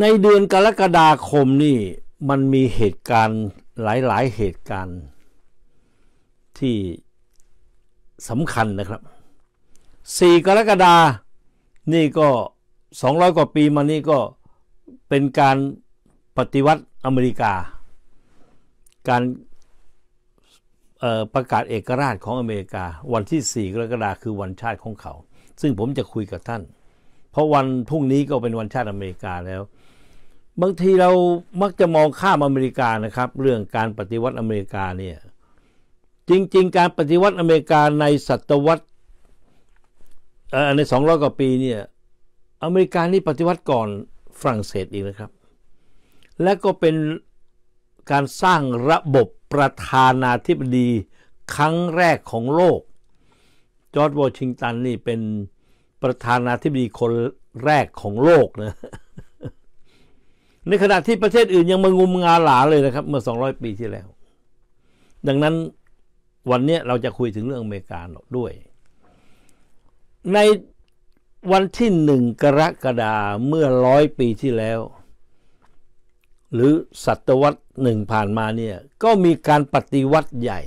ในเดือนกรกฎาคมนี่มันมีเหตุการณ์หลาย ๆ เหตุการณ์ที่สำคัญนะครับ 4 กรกฎานี่ก็ 200 กว่าปีมานี่ก็เป็นการปฏิวัติอเมริกา การประกาศเอกราชของอเมริกา วันที่ 4 กรกฎาคือวันชาติของเขา ซึ่งผมจะคุยกับท่าน เพราะวันพรุ่งนี้ก็เป็นวันชาติอเมริกาแล้วบางทีเรามักจะมองข้ามอเมริกานะครับ เรื่องการปฏิวัติอเมริกาเนี่ยจริงๆการปฏิวัติอเมริกาในศตวรรษในสองร้อยกว่าปีเนี่ยอเมริกานี่ปฏิวัติก่อนฝรั่งเศสอีกนะครับ และก็เป็นการสร้างระบบประธานาธิบดีครั้งแรกของโลกจอร์จวอชิงตันนี่เป็นประธานาธิบดีคนแรกของโลกนะในขณะที่ประเทศอื่นยังมางุมงาหลาเลยนะครับเมื่อ 200 ปีที่แล้ว ดังนั้นวันนี้เราจะคุยถึงเรื่องอเมริกาด้วย ในวันที่หนึ่งกรกฎาเมื่อร้อยปีที่แล้ว หรือศตวรรษหนึ่งผ่านมาเนี่ยก็มีการปฏิวัติใหญ่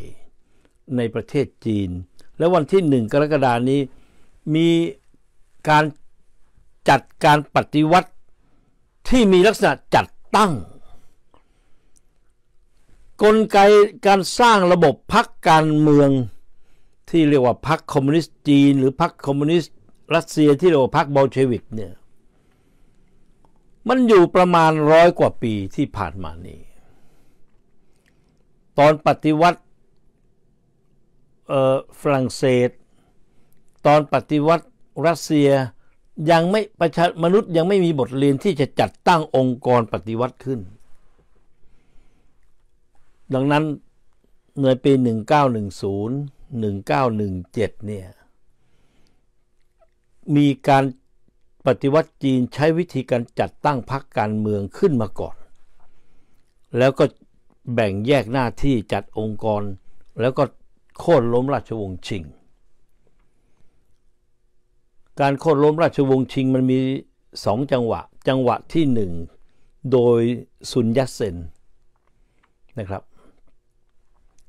ในประเทศจีน และวันที่หนึ่งกรกฎานี้มีการจัดการปฏิวัติที่มีลักษณะจัดตั้ง กลไกการสร้างระบบพักการเมืองที่เรียกว่าพักคอมมิวนิสต์จีนหรือพักคอมมิวนิสต์รัสเซียที่เรียกว่าพักบอลเชวิกเนี่ยมันอยู่ประมาณร้อยกว่าปีที่ผ่านมานี้ ตอนปฏิวัติฝรั่งเศส ตอนปฏิวัติรัสเซียยังไม่ประชามนุษย์ยังไม่มีบทเรียนที่จะจัดตั้งองค์กรปฏิวัติขึ้น ดังนั้นในปี 1910 1917 เนี่ยมีการปฏิวัติจีนใช้วิธีการจัดตั้งพรรคการเมืองขึ้นมาก่อน แล้วก็แบ่งแยกหน้าที่จัดองค์กร แล้วก็โค่นล้มราชวงศ์ชิงการโค่นล้มราชวงศ์ชิงมันมีสองจังหวะ จังหวะที่หนึ่งโดยซุนยัตเซนนะครับ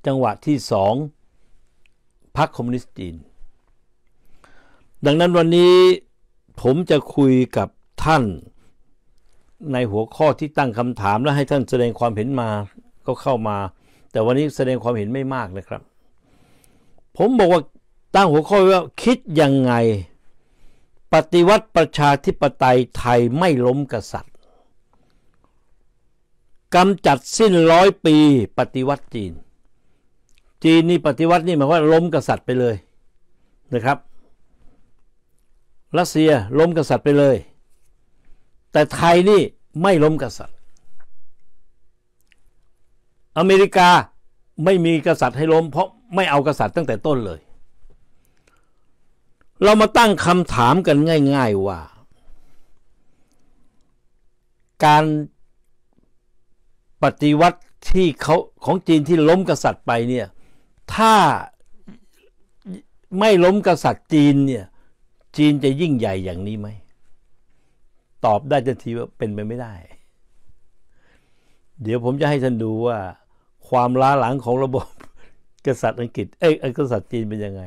จังหวะที่สองพรรคคอมมิวนิสต์จีน ดังนั้นวันนี้ผมจะคุยกับท่านในหัวข้อที่ตั้งคำถามและให้ท่านแสดงความเห็นมาก็เข้ามา แต่วันนี้แสดงความเห็นไม่มากนะครับ ผมบอกว่าตั้งหัวข้อว่า คิดยังไงปฏิวัติประชาธิปไตยไทยไม่ล้มกษัตริย์กำจัดสิ้นร้อยปีปฏิวัติจีน จีนนี่ปฏิวัตินี่หมายว่าล้มกษัตริย์ไปเลยนะครับรัสเซียล้มกษัตริย์ไปเลย แต่ไทยนี่ไม่ล้มกษัตริย์ อเมริกาไม่มีกษัตริย์ ให้ล้มเพราะไม่เอากษัตริย์ตั้งแต่ต้นเลยเรามาตั้งคำถามกันง่ายๆว่า การปฏิวัติที่เขาของจีนที่ล้มกษัตริย์ไปเนี่ย ถ้าไม่ล้มกษัตริย์จีนเนี่ย จีนจะยิ่งใหญ่อย่างนี้ไหมตอบได้ทันทีว่าเป็นไปไม่ได้ เดี๋ยวผมจะให้ท่านดูว่า ความล้าหลังของระบบกษัตริย์อังกฤษเอ้ยกษัตริย์จีนเป็นยังไง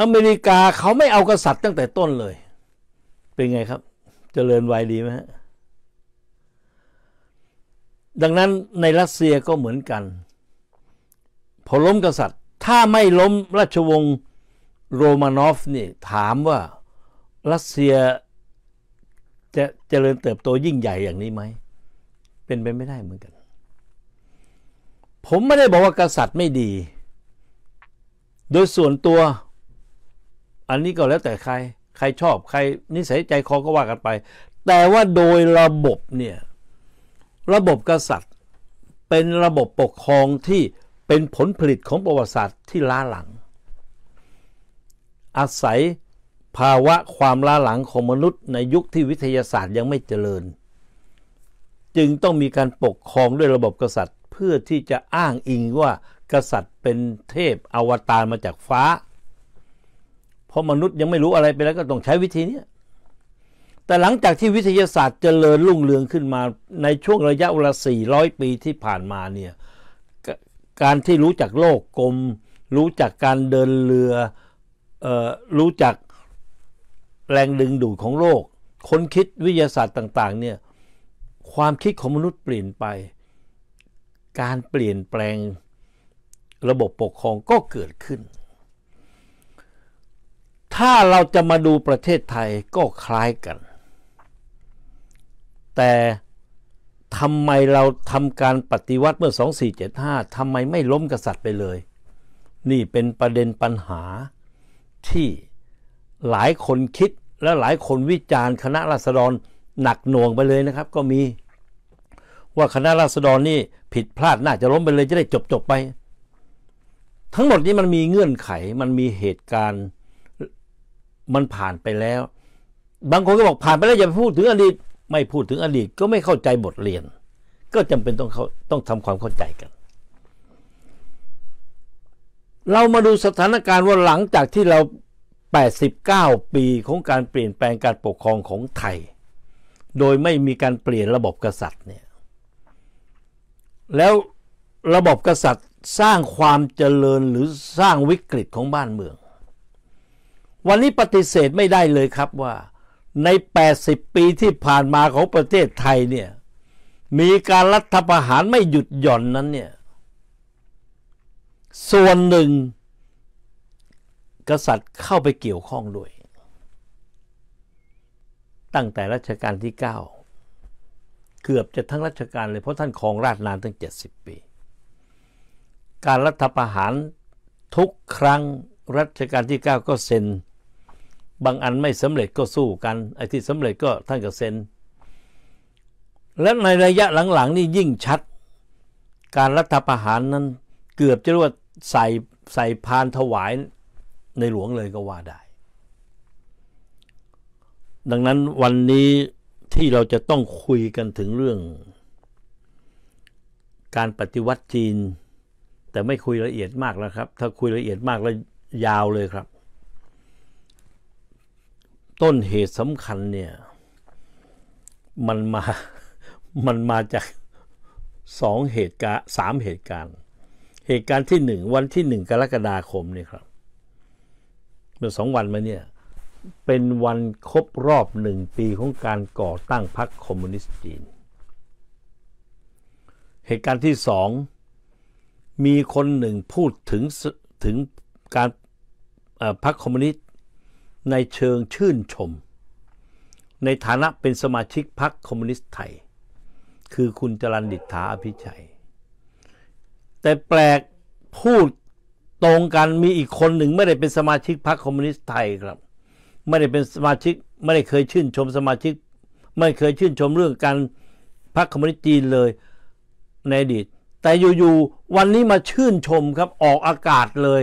อเมริกาเขาไม่เอากษัตริย์ตั้งแต่ต้นเลย เป็นไงครับจเจริญวัยดีไหมฮะ ดังนั้นในรัสเซียก็เหมือนกัน พอล้มกษัตริย์ ถ้าไม่ล้มราชวงศ์โรมานอฟนี่ ถามว่ารัสเซียจะจะเจริญเติบโตยิ่งใหญ่อย่างนี้ไหมเป็นไปไม่ได้เหมือนกัน ผมไม่ได้บอกว่ากษัตริย์ไม่ดี โดยส่วนตัวอันนี้ก็แล้วแต่ใคร ใครชอบใครนิสัยใจคอก็ว่ากันไป แต่ว่าโดยระบบเนี่ยระบบกษัตริย์เป็นระบบปกครองที่เป็นผลผลิตของประวัติศาสตร์ที่ล้าหลัง อาศัยภาวะความล้าหลังของมนุษย์ ในยุคที่วิทยาศาสตร์ยังไม่เจริญ จึงต้องมีการปกครองด้วยระบบกษัตริย์ เพื่อที่จะอ้างอิงว่ากษัตริย์เป็นเทพอวตารมาจากฟ้าพราะมนุษย์ยังไม่รู้อะไรไปแล้วก็ต้องใช้วิธีนี้ แต่หลังจากที่วิทยาศาสตร์เจริญรุ่งเรืองขึ้นมาในช่วงระยะเวลา 400 ปีที่ผ่านมาเนี่ย การที่รู้จักโลกกลม รู้จักการเดินเรือออรู้จักแรงดึงดูดของโลก คนคิดวิทยาศาสตร์ต่างๆ เนี่ย ความคิดของมนุษย์เปลี่ยนไป การเปลี่ยนแปลงระบบปกครองก็เกิดขึ้นถ้าเราจะมาดูประเทศไทยก็คล้ายกัน แต่ทำไมเราทำการปฏิวัติเมื่อ2475ทำไมไม่ล้มกษัตริย์ไปเลย นี่เป็นประเด็นปัญหาที่หลายคนคิดและหลายคนวิจารณ์คณะราษฎรหนักหน่วงไปเลยนะครับ ก็มีว่าคณะราษฎรนี่ผิดพลาดน่าจะล้มไปเลยจะได้จบจบไป ทั้งหมดนี้มันมีเงื่อนไขมันมีเหตุการณ์มันผ่านไปแล้ว บางคนก็บอกผ่านไปแล้วอย่าพูดถึงอดีต ไม่พูดถึงอดีตก็ไม่เข้าใจบทเรียน ก็จำเป็นต้องต้องทำความเข้าใจกัน เรามาดูสถานการณ์ว่าหลังจากที่เรา 89 ปีของการเปลี่ยนแปลงการปกครองของไทย โดยไม่มีการเปลี่ยนระบบกษัตริย์เนี่ย แล้วระบบกษัตริย์สร้างความเจริญหรือสร้างวิกฤตของบ้านเมืองวันนี้ปฏิเสธไม่ได้เลยครับว่า ใน 80 ปีที่ผ่านมาของประเทศไทยเนี่ยมีการรัฐประหารไม่หยุดหย่อนนั้นเนี่ยส่วนหนึ่งกษัตริย์เข้าไปเกี่ยวข้องด้วยตั้งแต่รัชกาลที่ 9เกือบจะทั้งรัชกาลเลยเพราะท่านครองราชนานตั้ง70ปี การรัฐประหารทุกครั้งรัชกาลที่9ก็เซ็นบางอันไม่สำเร็จก็สู้กันไอ้ที่สำเร็จก็ท่านก็เซ็น และในระยะหลังๆ นี่ยิ่งชัด การรัฐประหารนั้นเกือบจะเรียกว่าใส่ใส่พานถวายในหลวงเลย ก็ว่าได้ ดังนั้นวันนี้ที่เราจะต้องคุยกันถึงเรื่อง การปฏิวัติจีน แต่ไม่คุยละเอียดมากแล้วครับ ถ้าคุยละเอียดมากแล้วยาวเลยครับต้นเหตุสำคัญเนี่ยมันมา มันมาจากสองเหตุการณ์สามเหตุการณ์เหตุการณ์ที่หนึ่งวันที่หนึ่งกรกฎาคมเนี่ยครับเมื่อสองวันมาเนี่ย เป็นวันครบรอบหนึ่งปีของการก่อตั้งพรรคคอมมิวนิสต์จีน เหตุการณ์ที่สองมีคนหนึ่งพูดถึงถึงการพรรคคอมมิวนิสตในเชิงชื่นชม ในฐานะเป็นสมาชิกพรรคคอมมิวนิสต์ไทย คือคุณจรันดิษฐาอภิชัย แต่แปลกพูดตรงกันมีอีกคนหนึ่ง ไม่ได้เป็นสมาชิกพรรคคอมมิวนิสต์ไทยครับ ไม่ได้เป็นสมาชิกไม่ได้เคยชื่นชมสมาชิก ไม่เคยชื่นชมเรื่องการพรรคคอมมิวนิสต์จีนเลยในอดีต แต่อยู่ๆวันนี้มาชื่นชมครับออกอากาศเลย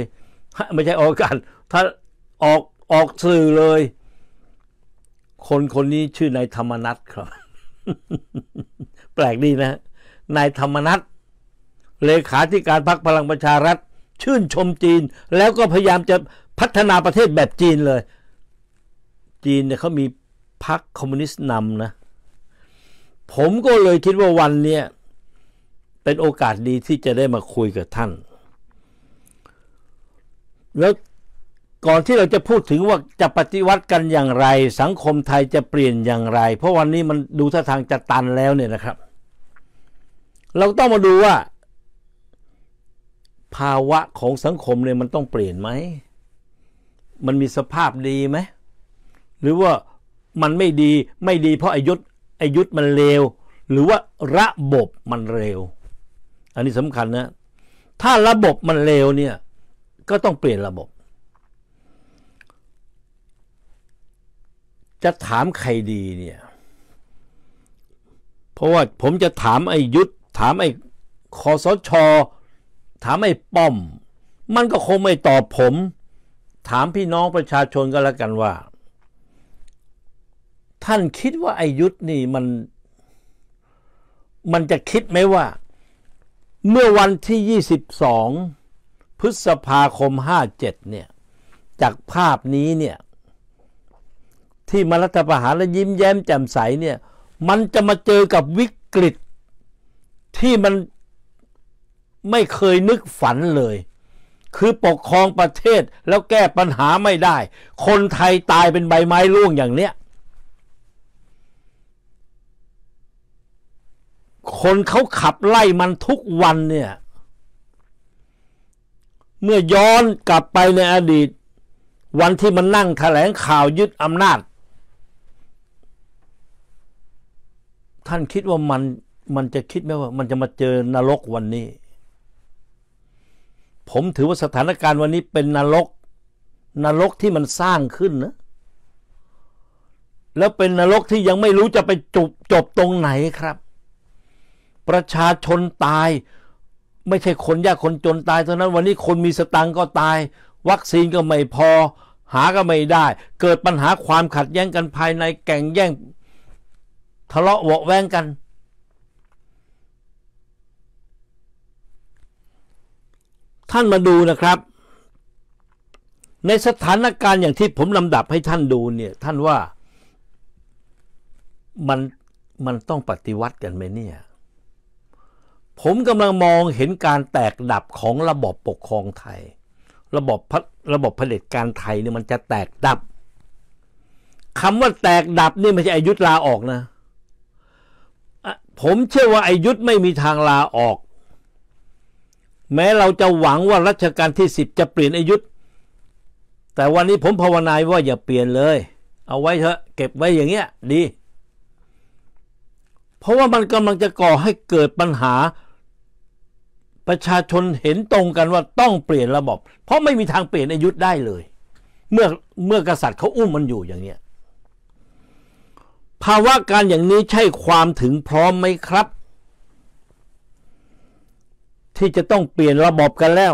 ไม่ใช่ออกอากาศถ้าออกออกสื่อเลย คนคนนี้ชื่อนายธรรมนัทครับแปลกดีนะนายธรรมนัทเลขาธิการพรรคพลังประชารัฐ ชื่นชมจีน แล้วก็พยายามจะพัฒนาประเทศแบบจีนเลย จีนเนี่ยเขามีพรรคคอมมิวนิสต์นำนะ ผมก็เลยคิดว่าวันเนี้ยเป็นโอกาสดีที่จะได้มาคุยกับท่านแล้วก่อนที่เราจะพูดถึงว่าจะปฏิวัติกันอย่างไร สังคมไทยจะเปลี่ยนอย่างไร เพราะวันนี้มันดูท่าทางจะตันแล้วเนี่ยนะครับ เราต้องมาดูว่า ภาวะของสังคมเนี่ยมันต้องเปลี่ยนไหม มันมีสภาพดีไหม หรือว่ามันไม่ดีไม่ดีเพราะอายุอายุมันเร็วหรือว่าระบบมันเร็วอันนี้สำคัญนะถ้าระบบมันเร็วเนี่ยก็ต้องเปลี่ยนระบบจะถามใครดีเนี่ย เพราะว่าผมจะถามไอ้ยุทธถามไอ้คอสชอถามไอ้ป้อม มันก็คงไม่ตอบผม ถามพี่น้องประชาชนก็แล้วกันว่า ท่านคิดว่าไอ้ยุทธนี่มันมันจะคิดไหมว่า เมื่อวันที่ 22 พฤษภาคม57เนี่ยจากภาพนี้เนี่ยที่มารัฐประหารและยิ้มแย้มแจ่มใสเนี่ย มันจะมาเจอกับวิกฤตที่มัน ไม่เคยนึกฝันเลย คือปกครองประเทศแล้วแก้ปัญหาไม่ได้ คนไทยตายเป็นใบไม้ร่วงอย่างเนี้ยคนเขาขับไล่มันทุกวันเนี่ย เมื่อย้อนกลับไปในอดีต วันที่มันนั่งแถลงข่าวยึดอำนาจท่านคิดว่ามันมันจะคิดไหมว่า มันจะมาเจอนรกวันนี้ ผมถือว่าสถานการณ์วันนี้เป็นนรก นรกที่มันสร้างขึ้นนะ แล้วเป็นนรกที่ยังไม่รู้จะไปจบจบตรงไหนครับ ประชาชนตาย ไม่ใช่คนยากคนจนตาย เท่านั้นวันนี้คนมีสตังก็ตาย วัคซีนก็ไม่พอ หาก็ไม่ได้ เกิดปัญหาความขัดแย้งกันภายในแก่งแย่งทะเลาะวอกแวงกัน ท่านมาดูนะครับ ในสถานการณ์อย่างที่ผมลำดับให้ท่านดูเนี่ย ท่านว่า มันมันต้องปฏิวัติกันไหมเนี่ย ผมกำลังมองเห็นการแตกดับของระบบปกครองไทย ระบบระบบเผด็จการไทยเนี่ยมันจะแตกดับคำว่าแตกดับนี่ไม่ใช่อายุลาออกนะผมเชื่อว่าอายุธไม่มีทางลาออก แม้เราจะหวังว่ารัชกาลที่สิบจะเปลี่ยนอายุธแต่วันนี้ผมภาวนาว่าอย่าเปลี่ยนเลย เอาไว้เถอะเก็บไว้อย่างเงี้ยดี เพราะว่ามันกำลังจะก่อให้เกิดปัญหาประชาชนเห็นตรงกันว่าต้องเปลี่ยนระบบเพราะไม่มีทางเปลี่ยนอายุธได้เลย เมื่อเมื่อกษัตริย์เขาอุ้มมันอยู่อย่างเนี้ยภาวะการอย่างนี้ใช่ความถึงพร้อมไหมครับ ที่จะต้องเปลี่ยนระบบกันแล้ว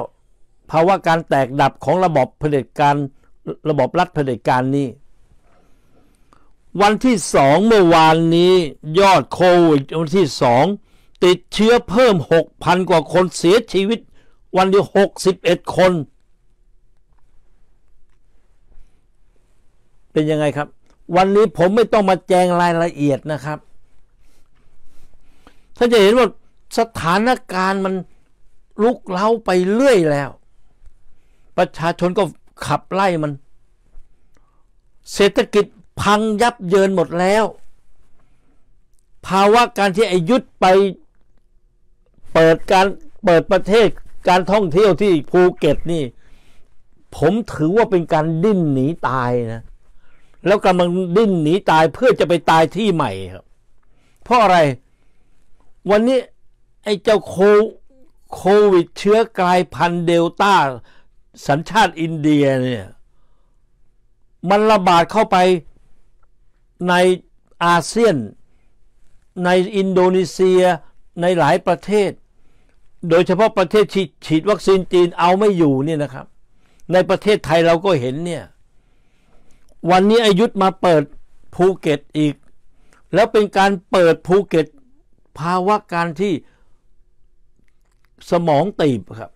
ภาวะการแตกดับของระบบเผด็จการ ระบบรัฐเผด็จการนี้ วันที่สองเมื่อวานนี้ยอดโควิด วันที่สองติดเชื้อเพิ่ม 6,000 กว่าคนเสียชีวิต วันเดียว61คน เป็นยังไงครับวันนี้ผมไม่ต้องมาแจงรายละเอียดนะครับท่านจะเห็นว่าสถานการณ์มันลุกเล้าไปเรื่อยแล้ว ประชาชนก็ขับไล่มัน เศรษฐกิจพังยับเยินหมดแล้ว ภาวะการที่อายุธไปเปิดการเปิดประเทศการท่องเที่ยวที่ภูเก็ตนี่ ผมถือว่าเป็นการดิ้นหนีตายนะแล้วกำลังดิ้นหนีตายเพื่อจะไปตายที่ใหม่ครับ เพราะอะไรวันนี้ไอ้เจ้าโคโควิดเชื้อกลายพันธุ์เดลต้า สัญชาติอินเดียเนี่ยมันระบาดเข้าไปในอาเซียน ในอินโดนีเซียในหลายประเทศ โดยเฉพาะประเทศฉีดฉีดวัคซีนจีนเอาไม่อยู่เนี่ยนะครับ ในประเทศไทยเราก็เห็นเนี่ยวันนี้อายุธมาเปิดภูเก็ตอีก แล้วเป็นการเปิดภูเก็ตภาวะการที่สมองตีบครับ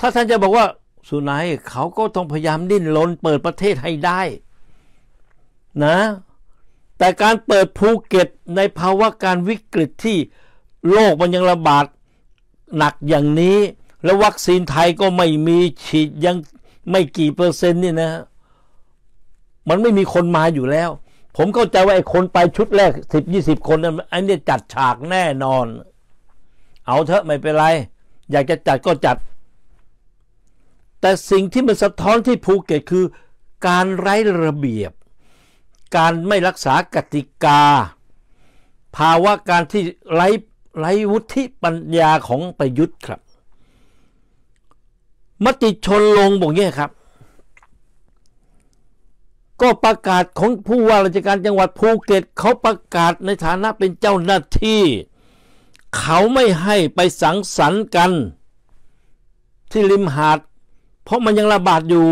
ถ้าท่านจะบอกว่า สุนัยเขาก็ต้องพยายามดิ้นรนเปิดประเทศให้ได้ นะ แต่การเปิดภูเก็ตในภาวะการวิกฤตที่โลกมันยังระบาดหนักอย่างนี้ แล้ววัคซีนไทยก็ไม่มีฉีดยังไม่กี่เปอร์เซ็นต์นี่นะ มันไม่มีคนมาอยู่แล้ว ผมเข้าใจว่าไอ้คนไปชุดแรกสิบยี่สิบคนนั้นอันนี้จัดฉากแน่นอน เอาเถอะไม่เป็นไร อยากจะจัดก็จัด แต่สิ่งที่มันสะท้อนที่ภูเก็ตคือ การไร้ระเบียบ การไม่รักษากติกา ภาวะการที่ไร้ไร้วุฒิปัญญาของประยุทธ์ครับมติชนลงบอกเงี้ยครับ ก็ประกาศของผู้ว่าราชการจังหวัดภูเก็ตเขาประกาศในฐานะเป็นเจ้าหน้าที่เขาไม่ให้ไปสังสรรค์กัน ที่ริมหาด เพราะมันยังระบาดอยู่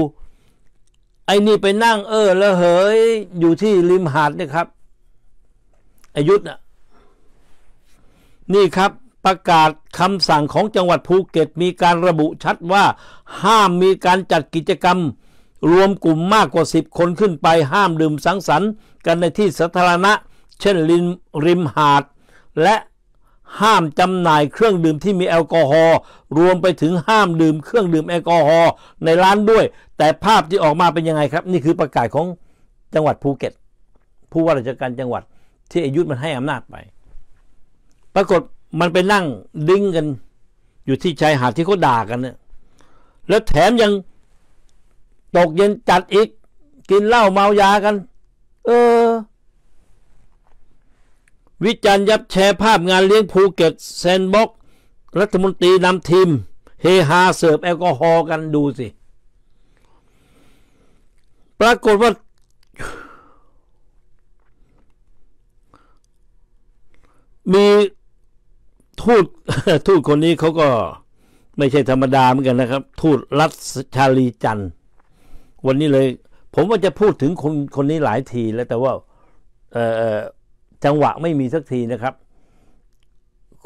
ไอ้นี่ไปนั่งเออแล้วเหย อยู่ที่ริมหาดเนี่ยครับ อายุทธ์น่ะ นี่ครับประกาศคำสั่งของจังหวัดภูเก็ต มีการระบุชัดว่า ห้ามมีการจัดกิจกรรม รวมกลุ่มมากกว่า 10 คนขึ้นไป ห้ามดื่มสังสรรค์กันในที่สาธารณะ เช่น ริมริมหาด และห้ามจำหน่ายเครื่องดื่มที่มีแอลกอฮอล์รวมไปถึงห้ามดื่มเครื่องดื่มแอลกอฮอล์ในร้านด้วย แต่ภาพที่ออกมาเป็นยังไงครับ นี่คือประกาศของจังหวัดภูเก็ต ผู้ว่าราชการจังหวัดที่อายุมันให้อำนาจไป ปรากฏมันไปนั่งดิ้งกัน อยู่ที่ชายหาดที่เขาด่ากันเนี่ยแล้วแถมยังตกเย็นจัดอีก กินเหล้าเมายากัน เออ วิจารณ์ยับแชร์ภาพงานเลี้ยงภูเก็ตแซนบ็อก รัฐมนตรีนำทีม เฮฮาเสิร์ฟแอลกอฮอล์กันดูสิ ปรากฏว่า มีทูตทูตคนนี้เขาก็ไม่ใช่ธรรมดาเหมือนกันนะครับ ทูตรัสชาลีจันวันนี้เลย ผมว่าจะพูดถึงคนคนนี้หลายทีแล้ว แต่ว่าจังหวะไม่มีสักทีนะครับ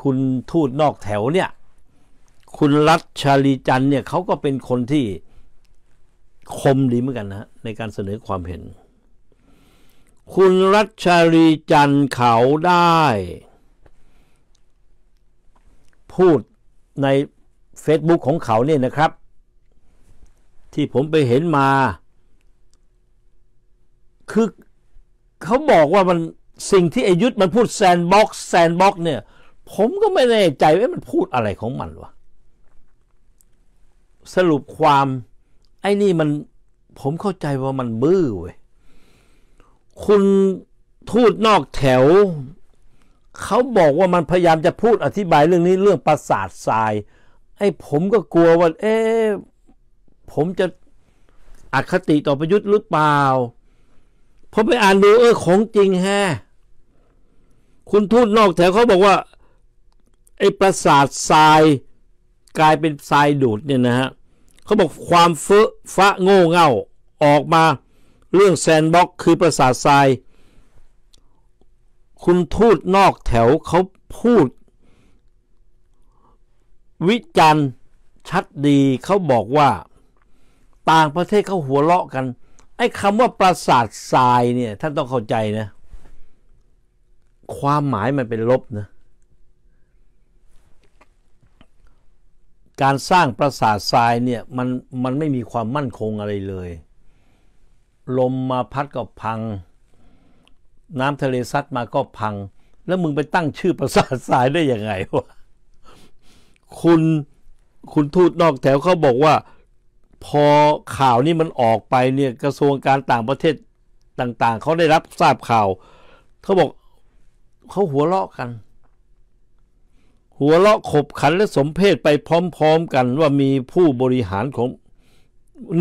คุณทูตนอกแถวเนี่ย คุณรัตชาลีจันเนี่ยเขาก็เป็นคนที่คมดีเหมือนกันนะในการเสนอความเห็น คุณรัตชาลีจันเขาได้พูดใน Facebook ของเขาเนี่ยนะครับ ที่ผมไปเห็นมา คือเขาบอกว่ามันสิ่งที่อายุธมันพูดแซนบ็อกแซนบ็อกเนี่ย ผมก็ไม่แน่ใจว่ามันพูดอะไรของมันวะ สรุปความ ไอ้นี่มัน ผมเข้าใจว่ามันบื้อเว้ยคุณ ทูดนอกแถวเขาบอกว่ามันพยายามจะพูดอธิบายเรื่องนี้เรื่องประสาททรายไอ้ผมก็กลัวว่า เอ๊ผมจะอคติต่อประยุทธ์หรือเปล่าพอไปอ่านดูเออของจริงแฮคุณทูตนอกแถวเขาบอกว่าไอ้ประสาททราย กลายเป็นทรายดูดเนี่ยนะฮะเขาบอกความเฟ้อฟะโง่เง่าออกมาเรื่องแซนบ็อกคือประสาททรายคุณทูตนอกแถวเขาพูด วิจารณ์ชัดดีเขาบอกว่าต่างประเทศเขาหัวเราะกัน ไอ้คำว่าปราสาททรายเนี่ยท่านต้องเข้าใจนะความหมายมันเป็นลบนะการสร้างปราสาททรายเนี่ย มัน มันไม่มีความมั่นคงอะไรเลย ลมมาพัดก็พังน้ำทะเลซัดมาก็พัง แล้วมึงไปตั้งชื่อปราสาททรายได้ยังไงวะ คุณ คุณทูตนอกแถวเขาบอกว่า พอข่าวนี้มันออกไปเนี่ย กระทรวงการต่างประเทศต่างๆ เขาได้รับทราบข่าว เขาบอกเขาหัวเราะกัน หัวเราะขบขันและสมเพศไปพร้อมๆกัน ว่ามีผู้บริหารของ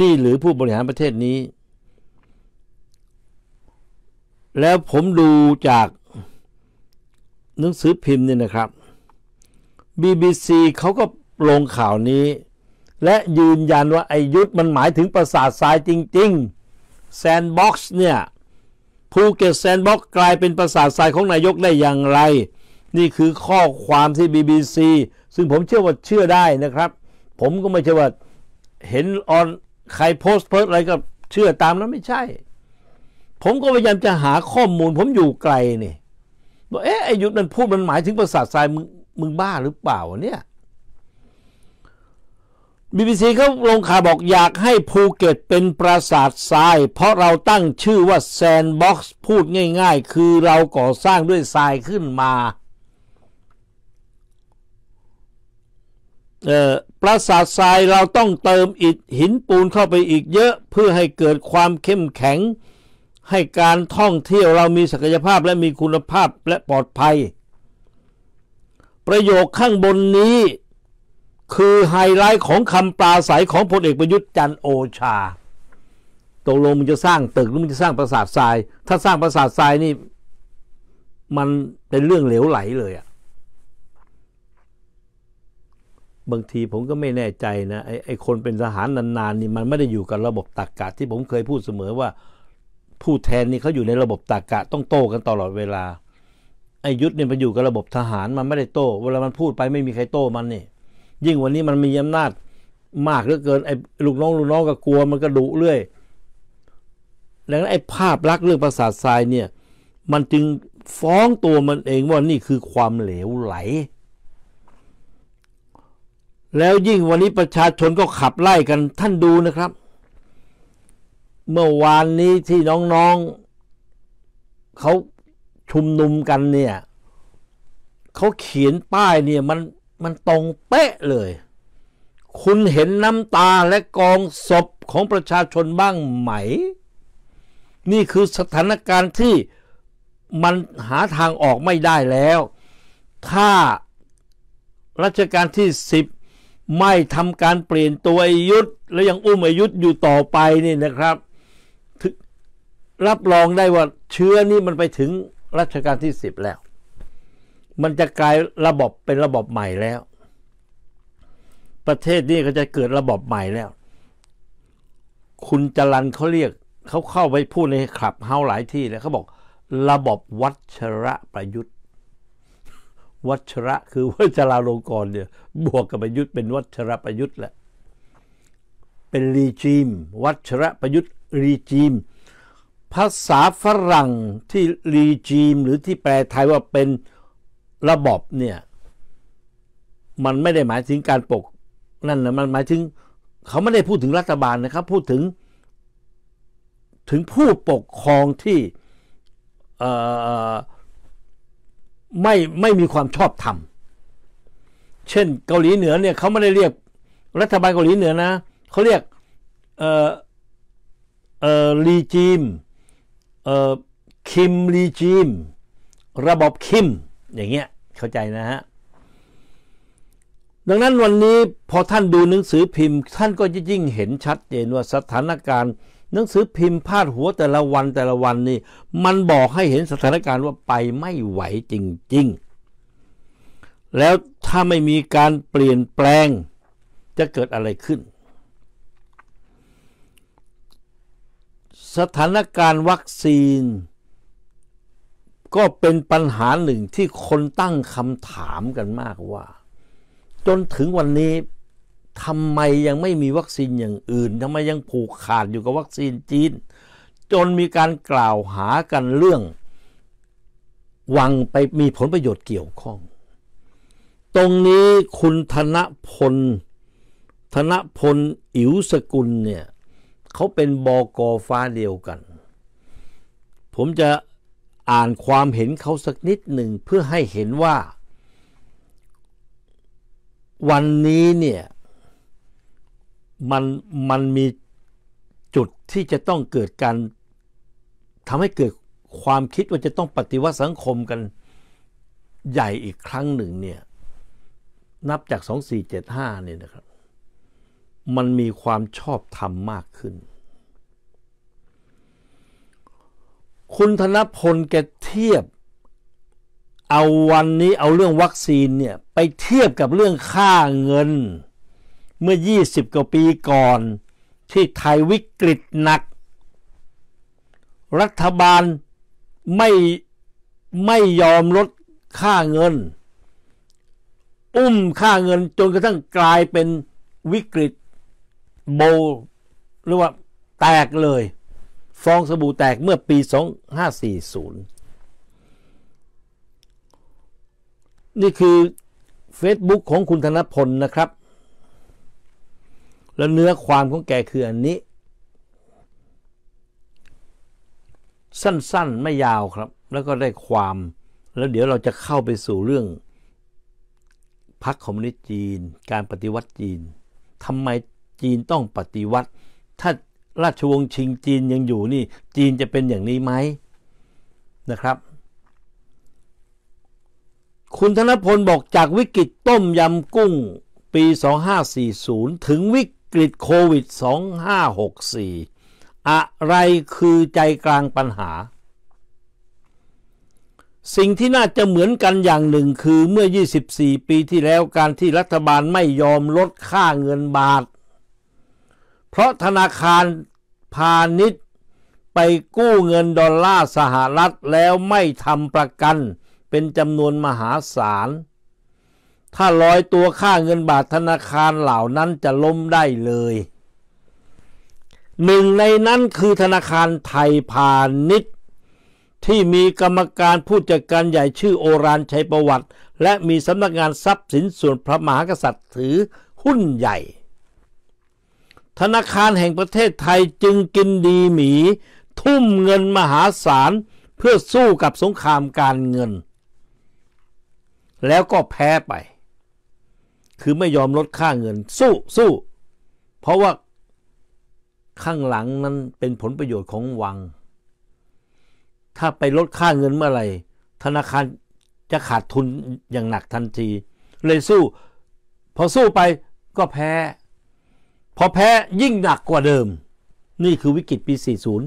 นี่หรือผู้บริหารประเทศนี้แล้วผมดูจาก หนังสือพิมพ์นี่นะครับ BBC เขาก็ลงข่าวนี้ และยืนยันว่าไอยุทธมันหมายถึงประสาททรายจริง ๆ แซนบ็อกซ์เนี่ยภูเก็ตแซนบ็อกซ์กลายเป็นประสาททรายของนายกได้อย่างไร นี่คือข้อความที่ BBC ซึ่งผมเชื่อว่าเชื่อได้นะครับ ผมก็ไม่เชื่อว่า เห็นออนใครโพสต์เพิร์อะไรก็เชื่อตามนั้นไม่ใช่ผมก็พยายามจะหาข้อมูลผมอยู่ไกลนี่บอกเอ๊ะ ไอ้ยุทธมันพูดมันหมายถึงประสาททรายมึงมึงบ้าหรือเปล่าเนี่ยบีบีซีเขาลงข่าวบอกอยากให้ภูเก็ตเป็นปราสาททราย เพราะเราตั้งชื่อว่าแซนบ็อกซ์พูดง่าย ๆ คือเราก่อสร้างด้วยทรายขึ้นมา เออปราสาททรายเราต้องเติมอิฐหินปูนเข้าไปอีกเยอะเพื่อให้เกิดความเข้มแข็งให้การท่องเที่ยวเรามีศักยภาพและมีคุณภาพและปลอดภัย ประโยคข้างบนนี้คือไฮไลท์ของคำปราศัยของพลเอกประยุทธ์จันโอชาตกลงมันจะสร้างตึกหรือมันจะสร้างปราสาททราย ถ้าสร้างปราสาททรายนี่ มันเป็นเรื่องเหลวไหลเลยอะบางทีผมก็ไม่แน่ใจนะ ไอ้ไอคนเป็นทหารนานๆนี่มันไม่ได้อยู่กับระบบตรกกะที่ผมเคยพูดเสมอว่าผู้แทนนี่เขาอยู่ในระบบตากะ ต้องโต้กันตลอดเวลาไอ้ยุทธเนี่ยมันอยู่กับระบบทหาร มันไม่ได้โต้ เวลามันพูดไปไม่มีใครโต้มันนี่ยิ่งวันนี้มันมีอำนาจมากเหลือเกินไอ้ลูกน้องลูกน้องก็กลัวมันก็ดุเรื่อยดังนั้นไอ้ภาพลักษณ์เรื่องประสาททรายเนี่ย มันจึงฟ้องตัวมันเองว่านี่คือความเหลวไหล แล้วยิ่งวันนี้ประชาชนก็ขับไล่กันท่านดูนะครับเมื่อวานนี้ที่น้องๆ เขาชุมนุมกันเนี่ยเขาเขียนป้ายเนี่ย มันมันตรงเป๊ะเลย คุณเห็นน้ำตาและกองศพของประชาชนบ้างไหม นี่คือสถานการณ์ที่มันหาทางออกไม่ได้แล้ว ถ้ารัชกาลที่สิบไม่ทำการเปลี่ยนตัวอายุธและยังอุ้มอายุธอยู่ต่อไปนี่นะครับรับรองได้ว่าเชื้อนี่มันไปถึงรัชกาลที่สิบแล้ว มันจะกลายระบบเป็นระบบใหม่แล้ว ประเทศนี้ก็จะเกิดระบบใหม่แล้ว คุณจรันเขาเรียกเขาเข้าไปพูดในคลับเฮาหลายที่แล้วเขาบอกระบบวัชระประยุทธ์ วัชระคือวัชราลงกรเนี่ยบวกกับประยุทธ์ เป็นวัชระประยุทธ์แหละ เป็นรีจิมวัชระประยุทธ์ รีจิมภาษาฝรั่งที่รีจีม หรือที่แปลไทยว่าเป็นระบอบเนี่ยมันไม่ได้หมายถึงการปกนั่นนะมันหมายถึงเขาไม่ได้พูดถึงรัฐบาลนะครับพูดถึงถึงผู้ปกครองที่ไม่ไม่มีความชอบธรรม เช่นเกาหลีเหนือเนี่ยเขาไม่ได้เรียก รัฐบาลเกาหลีเหนือนะ เขาเรียกเอ่อเอ่อรีจีมคิมรีจิมระบบคิมอย่างเงี้ยเข้าใจนะฮะดังนั้นวันนี้พอท่านดูหนังสือพิมพ์ ท่านก็จะยิ่งเห็นชัดเจนว่าสถานการณ์ หนังสือพิมพ์พาดหัวแต่ละวันแต่ละวันนี่มันบอกให้เห็นสถานการณ์ว่าไปไม่ไหวจริงๆ แล้วถ้าไม่มีการเปลี่ยนแปลง จะเกิดอะไรขึ้นสถานการณ์วัคซีนก็เป็นปัญหาหนึ่งที่คนตั้งคำถามกันมากว่า จนถึงวันนี้ทำไมยังไม่มีวัคซีนอย่างอื่นทำไมยังผูกขาดอยู่กับวัคซีนจีน จนมีการกล่าวหากันเรื่อง วังไปมีผลประโยชน์เกี่ยวข้อง ตรงนี้คุณธนพลธนพลอิ๋วสกุลเนี่ยเขาเป็นบอกอฟ้าเดียวกัน ผมจะอ่านความเห็นเขาสักนิดหนึ่ง เพื่อให้เห็นว่า วันนี้เนี่ย มันมันมีจุดที่จะต้องเกิดการทำให้เกิดความคิดว่าจะต้องปฏิวัติสังคมกันใหญ่อีกครั้งหนึ่งเนี่ย นับจาก 2475เนี่ยนะครับมันมีความชอบธรรมมากขึ้น คุณธนพลแกเทียบเอาวันนี้เอาเรื่องวัคซีนเนี่ย ไปเทียบกับเรื่องค่าเงินเมื่อ 20 กว่าปีก่อนที่ไทยวิกฤตหนัก รัฐบาลไม่ไม่ยอมลดค่าเงิน อุ้มค่าเงินจนกระทั่งกลายเป็นวิกฤตโมหรือว่าแตกเลยฟองสบู่แตกเมื่อปี 2540 นี่คือ Facebook ของคุณธนพลนะครับ แล้วเนื้อความของแกคืออันนี้ สั้นๆไม่ยาวครับแล้วก็ได้ความแล้วเดี๋ยวเราจะเข้าไปสู่เรื่องพรรคคอมมิวนิสต์จีนการปฏิวัติจีนทำไมจีนต้องปฏิวัติ ถ้าราชวงศ์ชิงจีนยังอยู่นี่จีนจะเป็นอย่างนี้ไหมนะครับ คุณธนพลบอกจากวิกฤตต้มยำกุ้งปี 2540 ถึงวิกฤตโควิด 2564 อะไรคือใจกลางปัญหา สิ่งที่น่าจะเหมือนกันอย่างหนึ่งคือเมื่อ 24 ปีที่แล้วการที่รัฐบาลไม่ยอมลดค่าเงินบาทเพราะธนาคารพาณิชย์ไปกู้เงินดอลลาร์สหรัฐแล้วไม่ทำประกันเป็นจำนวนมหาศาล ถ้าลอยตัวค่าเงินบาทธนาคารเหล่านั้นจะล้มได้เลย หนึ่งในนั้นคือธนาคารไทยพาณิชย์ที่มีกรรมการผู้จัดการใหญ่ชื่อโอรานชัยประวัติ และมีสำนักงานทรัพย์สินส่วนพระมหากษัตริย์ถือหุ้นใหญ่ธนาคารแห่งประเทศไทยจึงกินดีหมี ทุ่มเงินมหาศาลเพื่อสู้กับสงครามการเงิน แล้วก็แพ้ไป คือไม่ยอมลดค่าเงิน สู้สู้ เพราะว่าข้างหลังนั้นเป็นผลประโยชน์ของวัง ถ้าไปลดค่าเงินเมื่อไหร่ธนาคารจะขาดทุนอย่างหนักทันที เลยสู้ พอสู้ไปก็แพ้พอแพ้ยิ่งหนักกว่าเดิม นี่คือวิกฤตปี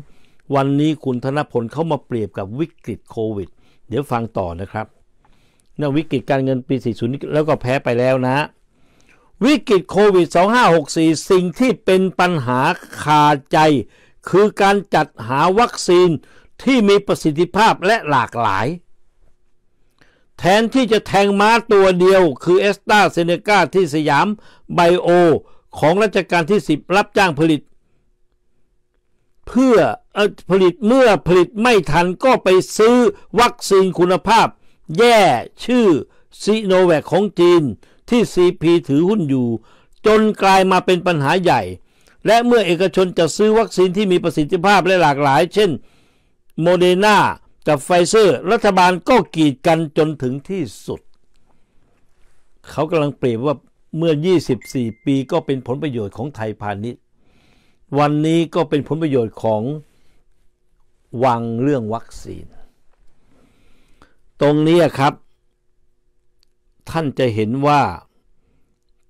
40 วันนี้คุณธนพลเข้ามาเปรียบกับวิกฤตโควิด เดี๋ยวฟังต่อนะครับนวิกฤตการเงินปี 40 แล้วก็แพ้ไปแล้วนะ วิกฤตโควิด 2564 สิ่งที่เป็นปัญหาขาดใจ คือการจัดหาวัคซีนที่มีประสิทธิภาพและหลากหลาย แทนที่จะแทงม้าตัวเดียวคือเอสตาเซเนกาที่สยามไบโอของรัชกาลที่ 10 รับจ้างผลิต เพื่ออผลิตเมื่อผลิตไม่ทันก็ไปซื้อวัคซีนคุณภาพแย่ชื่อซีโนแวคของจีนที่ CP ถือหุ้นอยู่จนกลายมาเป็นปัญหาใหญ่ และเมื่อเอกชนจะซื้อวัคซีนที่มีประสิทธิภาพและหลากหลาย เช่นโมเดนากับไฟเซอร์รัฐบาลก็กีดกันจนถึงที่สุด เขากำลังเปรียบว่าเมื่อ 24 ปีก็เป็นผลประโยชน์ของไทยพาณิชย์ วันนี้ก็เป็นผลประโยชน์ของวังเรื่องวัคซีน ตรงนี้ครับ ท่านจะเห็นว่า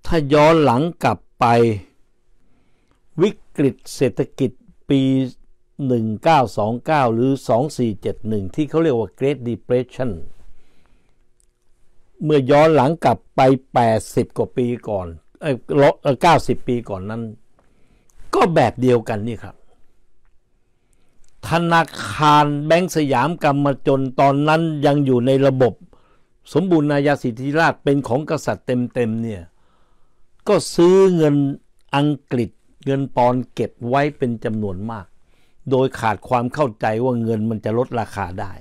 ถ้าย้อนหลังกลับไปวิกฤตเศรษฐกิจปี 1929 หรือ 2471 ที่เขาเรียกว่า Great Depression เมื่อย้อนหลังกลับไป 80 กว่าปีก่อนเออเก้าสิบปีก่อนนั้น ก็แบบเดียวกันนี่ครับ ธนาคารแบงก์สยามกรรมจนตอนนั้นยังอยู่ในระบบสมบูรณาญาสิทธิราชเป็นของกษัตริย์เต็มๆเนี่ย ก็ซื้อเงินอังกฤษเงินปอนเก็บไว้เป็นจำนวนมาก โดยขาดความเข้าใจว่าเงินมันจะลดราคาได้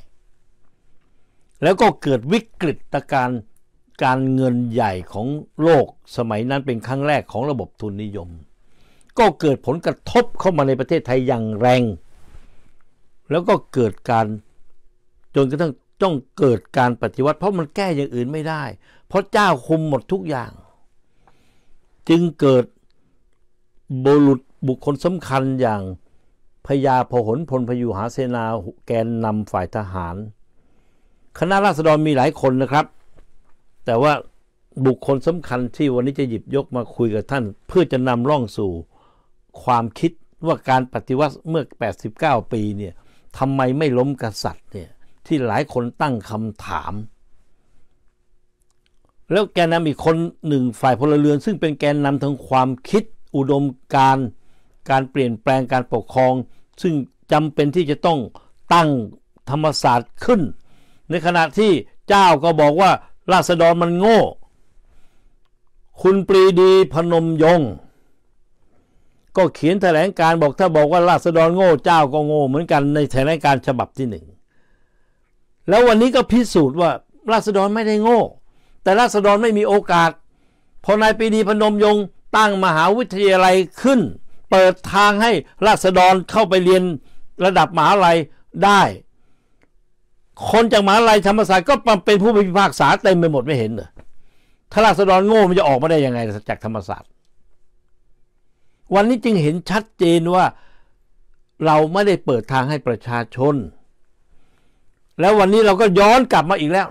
แล้วก็เกิดวิกฤตการณ์การเงินใหญ่ของโลกสมัยนั้นเป็นครั้งแรกของระบบทุนนิยม ก็เกิดผลกระทบเข้ามาในประเทศไทยอย่างแรง แล้วก็เกิดการจนกระทั่งต้องเกิดการปฏิวัติ เพราะมันแก้อย่างอื่นไม่ได้ เพราะเจ้าคุมหมดทุกอย่าง จึงเกิดบุรุษบุคคลสำคัญอย่างพญาพหลพลพยุหาเสนาแกนนำฝ่ายทหาร คณะราษฎรมีหลายคนนะครับแต่ว่าบุคคลสำคัญที่วันนี้จะหยิบยกมาคุยกับท่าน เพื่อจะนำร่องสู่ความคิดว่าการปฏิวัติเมื่อ 89 ปีเนี่ยทำไมไม่ล้มกษัตริย์เนี่ยที่หลายคนตั้งคำถาม แล้วแกนนำอีกคนหนึ่งฝ่ายพลเรือน ซึ่งเป็นแกนนำทางความคิด อุดมการ การเปลี่ยนแปลงการปกครอง ซึ่งจำเป็นที่จะต้องตั้งธรรมศาสตร์ขึ้น ในขณะที่เจ้าก็บอกว่าราษฎรมันโง่ คุณปรีดีพนมยงก็เขียนแถลงการบอกถ้าบอกว่าราษฎรโง่ เจ้าก็โง่เหมือนกันในแถลงการฉบับที่หนึ่ง แล้ววันนี้ก็พิสูจน์ว่า ราษฎรไม่ได้โง่ แต่ราษฎรไม่มีโอกาสพอนายปรีดีพนมยง ตั้งมหาวิทยาลัยขึ้น เปิดทางให้ราษฎรเข้าไปเรียนระดับมหาลัยได้คนจากมหาลัยธรรมศาสตร์ก็เป็นผู้พิพากษาเต็มไปหมดไม่เห็นเหรอถ้าราษฎรโง่มันจะออกมาได้ยังไงจากธรรมศาสตร์ วันนี้จึงเห็นชัดเจนว่าเราไม่ได้เปิดทางให้ประชาชน แล้ววันนี้เราก็ย้อนกลับมาอีกแล้ว